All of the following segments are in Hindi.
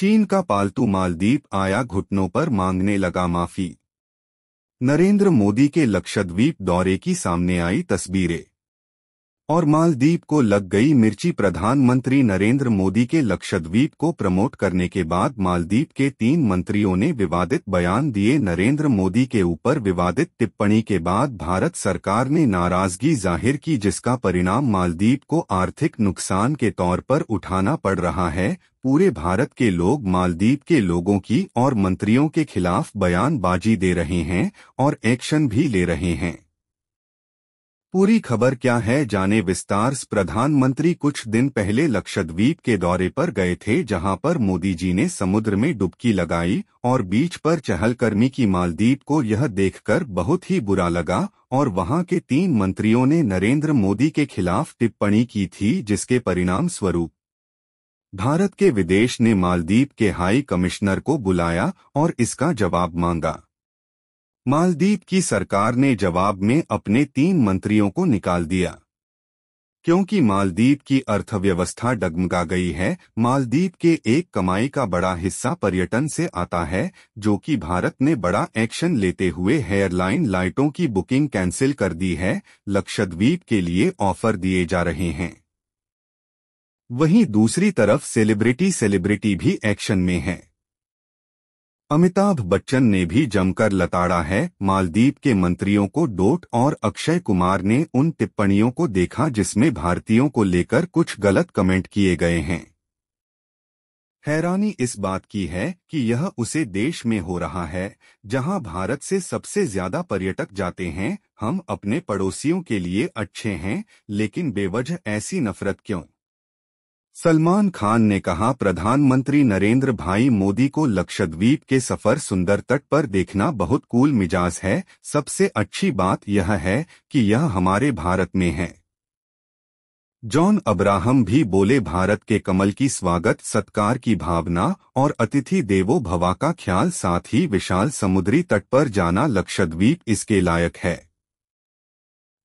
चीन का पालतू मालदीप आया घुटनों पर मांगने लगा माफी नरेंद्र मोदी के लक्षद्वीप दौरे की सामने आई तस्वीरें और मालदीप को लग गई मिर्ची प्रधानमंत्री नरेंद्र मोदी के लक्षद्वीप को प्रमोट करने के बाद मालदीप के तीन मंत्रियों ने विवादित बयान दिए नरेंद्र मोदी के ऊपर विवादित टिप्पणी के बाद भारत सरकार ने नाराजगी जाहिर की जिसका परिणाम मालदीप को आर्थिक नुकसान के तौर पर उठाना पड़ रहा है पूरे भारत के लोग मालदीप के लोगों की और मंत्रियों के खिलाफ बयानबाजी दे रहे हैं और एक्शन भी ले रहे हैं पूरी खबर क्या है जाने विस्तार प्रधानमंत्री कुछ दिन पहले लक्षद्वीप के दौरे पर गए थे जहां पर मोदी जी ने समुद्र में डुबकी लगाई और बीच पर चहलकर्मी की मालदीप को यह देखकर बहुत ही बुरा लगा और वहां के तीन मंत्रियों ने नरेंद्र मोदी के खिलाफ टिप्पणी की थी जिसके परिणाम स्वरूप भारत के विदेश ने मालदीप के हाई कमिश्नर को बुलाया और इसका जवाब मांगा मालदीप की सरकार ने जवाब में अपने तीन मंत्रियों को निकाल दिया क्योंकि मालदीप की अर्थव्यवस्था डगमगा गई है मालदीप के एक कमाई का बड़ा हिस्सा पर्यटन से आता है जो कि भारत ने बड़ा एक्शन लेते हुए हेयरलाइन लाइटों की बुकिंग कैंसिल कर दी है लक्षद्वीप के लिए ऑफर दिए जा रहे हैं वहीं दूसरी तरफ सेलिब्रिटी सेलिब्रिटी भी एक्शन में है अमिताभ बच्चन ने भी जमकर लताड़ा है मालदीप के मंत्रियों को डोट और अक्षय कुमार ने उन टिप्पणियों को देखा जिसमें भारतीयों को लेकर कुछ गलत कमेंट किए गए हैं हैरानी इस बात की है कि यह उसे देश में हो रहा है जहां भारत से सबसे ज्यादा पर्यटक जाते हैं हम अपने पड़ोसियों के लिए अच्छे हैं लेकिन बेवजह ऐसी नफरत क्यों सलमान खान ने कहा प्रधानमंत्री नरेंद्र भाई मोदी को लक्षद्वीप के सफर सुंदर तट पर देखना बहुत कूल मिजाज है सबसे अच्छी बात यह है कि यह हमारे भारत में है जॉन अब्राहम भी बोले भारत के कमल की स्वागत सत्कार की भावना और अतिथि देवो भवा का ख्याल साथ ही विशाल समुद्री तट पर जाना लक्षद्वीप इसके लायक है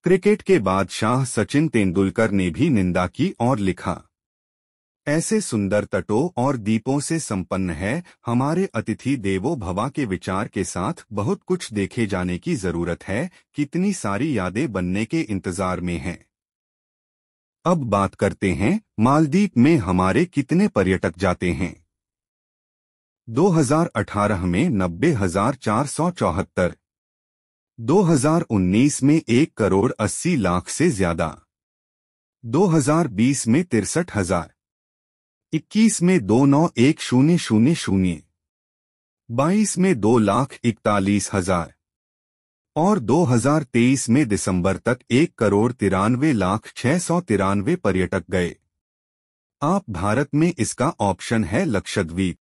क्रिकेट के बादशाह सचिन तेंदुलकर ने भी निंदा की और लिखा ऐसे सुंदर तटों और दीपों से संपन्न है हमारे अतिथि देवो भवा के विचार के साथ बहुत कुछ देखे जाने की जरूरत है कितनी सारी यादें बनने के इंतजार में हैं। अब बात करते हैं मालदीप में हमारे कितने पर्यटक जाते हैं 2018 में नब्बे हजार चार सौ चौहत्तर 2019 में एक करोड़ अस्सी लाख से ज्यादा 2020 में तिरसठ हजार इक्कीस में दो नौ एक शून्य शून्य शून्य बाईस में दो लाख इकतालीस हजार और 2023 में दिसंबर तक एक करोड़ तिरानवे लाख छह सौ तिरानवे पर्यटक गए आप भारत में इसका ऑप्शन है लक्षद्वीप